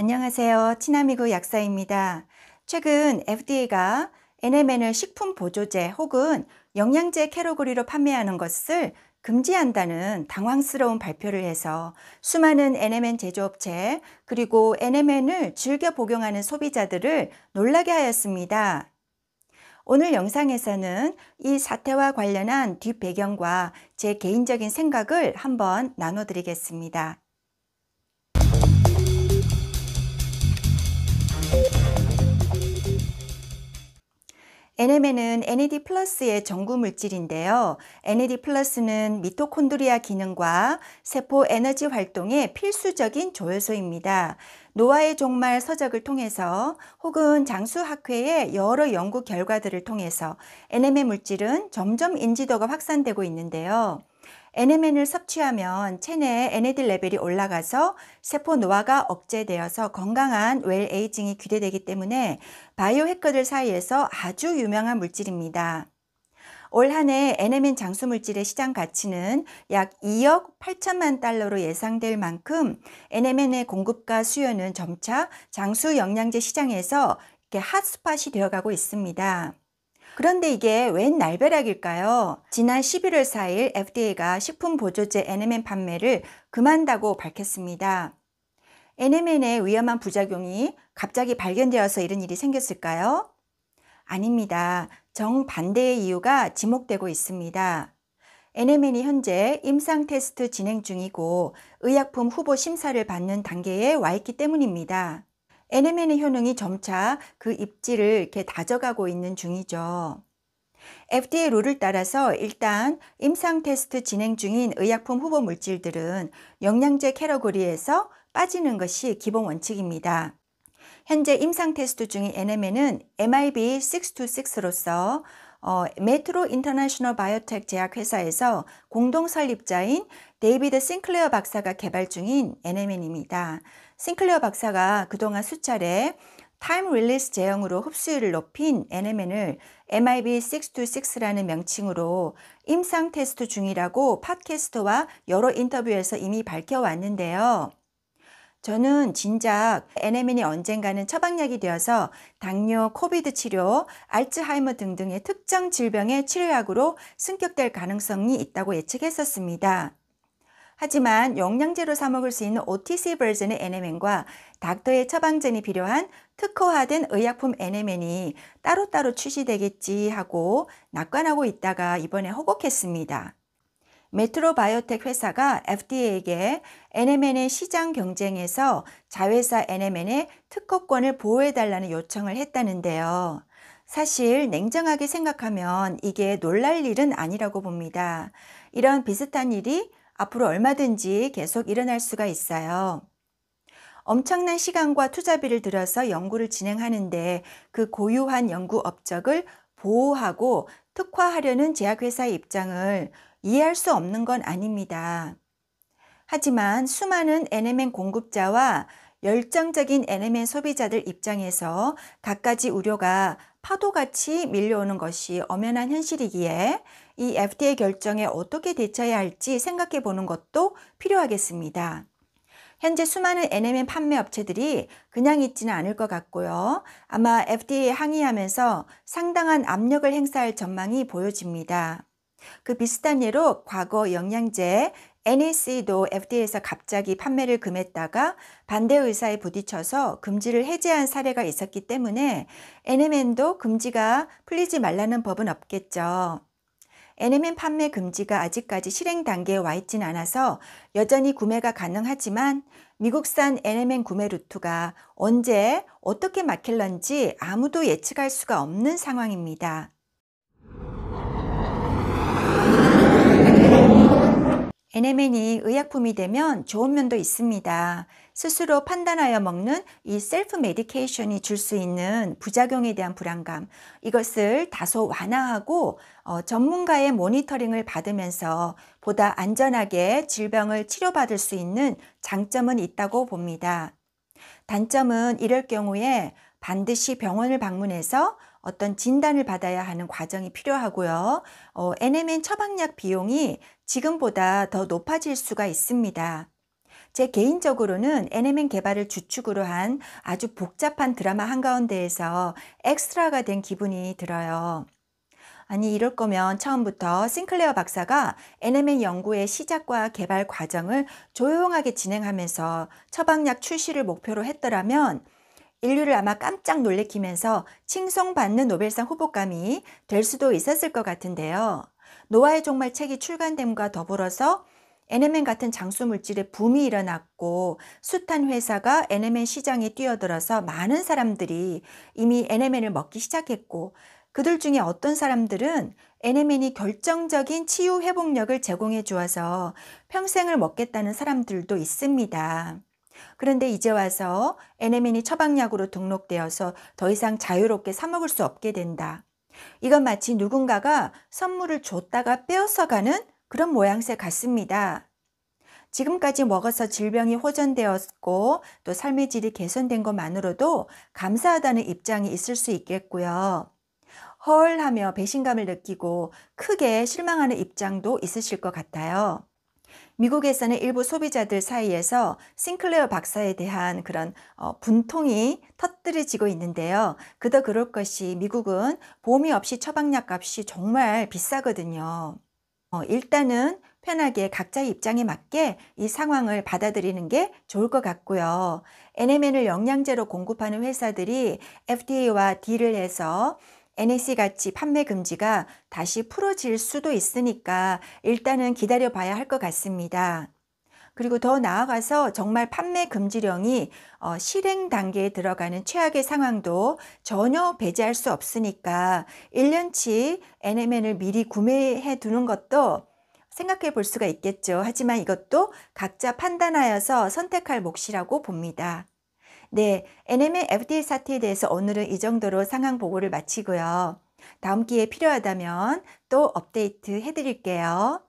안녕하세요. 치나미구 약사입니다. 최근 FDA가 NMN을 식품 보조제 혹은 영양제 캐러고리로 판매하는 것을 금지한다는 당황스러운 발표를 해서 수많은 NMN 제조업체 그리고 NMN을 즐겨 복용하는 소비자들을 놀라게 하였습니다. 오늘 영상에서는 이 사태와 관련한 뒷배경과 제 개인적인 생각을 한번 나눠드리겠습니다. NMN은 NAD e 플러스의 전구 물질인데요. NAD e 플러스는 미토콘드리아 기능과 세포 에너지 활동에 필수적인 조혈소입니다. 노아의 종말 서적을 통해서 혹은 장수학회의 여러 연구 결과들을 통해서 NMN 물질은 점점 인지도가 확산되고 있는데요. NMN을 섭취하면 체내의 NAD 레벨이 올라가서 세포 노화가 억제되어서 건강한 웰 에이징이 기대되기 때문에 바이오 해커들 사이에서 아주 유명한 물질입니다. 올 한해 NMN 장수 물질의 시장 가치는 약 2억 8천만 달러로 예상될 만큼 NMN의 공급과 수요는 점차 장수 영양제 시장에서 이렇게 핫스팟이 되어가고 있습니다. 그런데 이게 웬 날벼락일까요? 지난 11월 4일 FDA가 식품보조제 NMN 판매를 금한다고 밝혔습니다. NMN의 위험한 부작용이 갑자기 발견되어서 이런 일이 생겼을까요? 아닙니다. 정반대의 이유가 지목되고 있습니다. NMN이 현재 임상 테스트 진행 중이고 의약품 후보 심사를 받는 단계에 와 있기 때문입니다. NMN의 효능이 점차 그 입지를 이렇게 다져가고 있는 중이죠. FDA 룰을 따라서 일단 임상 테스트 진행 중인 의약품 후보 물질들은 영양제 캐러고리에서 빠지는 것이 기본 원칙입니다. 현재 임상 테스트 중인 NMN은 MIB626로서 어, 메트로 인터내셔널 바이오텍 제약회사에서 공동 설립자인 데이비드 싱클레어 박사가 개발 중인 NMN입니다. 싱클레어 박사가 그동안 수차례 타임 릴리스 제형으로 흡수율을 높인 NMN을 MIB626라는 명칭으로 임상 테스트 중이라고 팟캐스트와 여러 인터뷰에서 이미 밝혀왔는데요. 저는 진작 NMN이 언젠가는 처방약이 되어서 당뇨, 코비드 치료, 알츠하이머 등등의 특정 질병의 치료약으로 승격될 가능성이 있다고 예측했었습니다. 하지만 영양제로 사 먹을 수 있는 OTC 버전의 NMN과 닥터의 처방전이 필요한 특허화된 의약품 NMN이 따로따로 출시되겠지 하고 낙관하고 있다가 이번에 허곡했습니다. 메트로바이오텍 회사가 FDA에게 NMN의 시장 경쟁에서 자회사 NMN의 특허권을 보호해달라는 요청을 했다는데요. 사실 냉정하게 생각하면 이게 놀랄 일은 아니라고 봅니다. 이런 비슷한 일이 앞으로 얼마든지 계속 일어날 수가 있어요. 엄청난 시간과 투자비를 들여서 연구를 진행하는데 그 고유한 연구 업적을 보호하고 특화하려는 제약회사의 입장을 이해할 수 없는 건 아닙니다. 하지만 수많은 NMN 공급자와 열정적인 NMN 소비자들 입장에서 갖가지 우려가 파도같이 밀려오는 것이 엄연한 현실이기에 이 FDA 결정에 어떻게 대처해야 할지 생각해 보는 것도 필요하겠습니다. 현재 수많은 NMN 판매 업체들이 그냥 있지는 않을 것 같고요. 아마 FDA에 항의하면서 상당한 압력을 행사할 전망이 보여집니다. 그 비슷한 예로 과거 영양제 NAC도 FDA에서 갑자기 판매를 금했다가 반대 의사에 부딪혀서 금지를 해제한 사례가 있었기 때문에 NMN도 금지가 풀리지 말라는 법은 없겠죠. NMN 판매 금지가 아직까지 실행 단계에 와 있진 않아서 여전히 구매가 가능하지만 미국산 NMN 구매 루트가 언제 어떻게 막힐런지 아무도 예측할 수가 없는 상황입니다. NMN이 의약품이 되면 좋은 면도 있습니다. 스스로 판단하여 먹는 이 셀프 메디케이션이 줄 수 있는 부작용에 대한 불안감 이것을 다소 완화하고 어, 전문가의 모니터링을 받으면서 보다 안전하게 질병을 치료받을 수 있는 장점은 있다고 봅니다. 단점은 이럴 경우에 반드시 병원을 방문해서 어떤 진단을 받아야 하는 과정이 필요하고요. 어, NMN 처방약 비용이 지금보다 더 높아질 수가 있습니다. 제 개인적으로는 NMN 개발을 주축으로 한 아주 복잡한 드라마 한가운데에서 엑스트라가 된 기분이 들어요. 아니 이럴 거면 처음부터 싱클레어 박사가 NMN 연구의 시작과 개발 과정을 조용하게 진행하면서 처방약 출시를 목표로 했더라면 인류를 아마 깜짝 놀래키면서 칭송받는 노벨상 후보감이 될 수도 있었을 것 같은데요. 노아의 종말 책이 출간됨과 더불어서 NMN 같은 장수 물질의 붐이 일어났고 숱한 회사가 NMN 시장에 뛰어들어서 많은 사람들이 이미 NMN을 먹기 시작했고 그들 중에 어떤 사람들은 NMN이 결정적인 치유 회복력을 제공해 주어서 평생을 먹겠다는 사람들도 있습니다. 그런데 이제 와서 NMN이 처방약으로 등록되어서 더 이상 자유롭게 사 먹을 수 없게 된다. 이건 마치 누군가가 선물을 줬다가 빼앗아가는 그런 모양새 같습니다. 지금까지 먹어서 질병이 호전되었고 또 삶의 질이 개선된 것만으로도 감사하다는 입장이 있을 수 있겠고요. 헐 하며 배신감을 느끼고 크게 실망하는 입장도 있으실 것 같아요. 미국에서는 일부 소비자들 사이에서 싱클레어 박사에 대한 그런 어, 분통이 터뜨려지고 있는데요. 그도 그럴 것이 미국은 보험이 없이 처방약 값이 정말 비싸거든요. 어, 일단은 편하게 각자의 입장에 맞게 이 상황을 받아들이는 게 좋을 것 같고요. NMN을 영양제로 공급하는 회사들이 FDA와 딜을 해서 NSC같이 e 판매 금지가 다시 풀어질 수도 있으니까 일단은 기다려 봐야 할 것 같습니다. 그리고 더 나아가서 정말 판매 금지령이 어, 실행 단계에 들어가는 최악의 상황도 전혀 배제할 수 없으니까 1년치 NMN을 미리 구매해 두는 것도 생각해 볼 수가 있겠죠. 하지만 이것도 각자 판단하여서 선택할 몫이라고 봅니다. 네, n m a FDA 사태에 대해서 오늘은 이 정도로 상황 보고를 마치고요. 다음 기회에 필요하다면 또 업데이트 해드릴게요.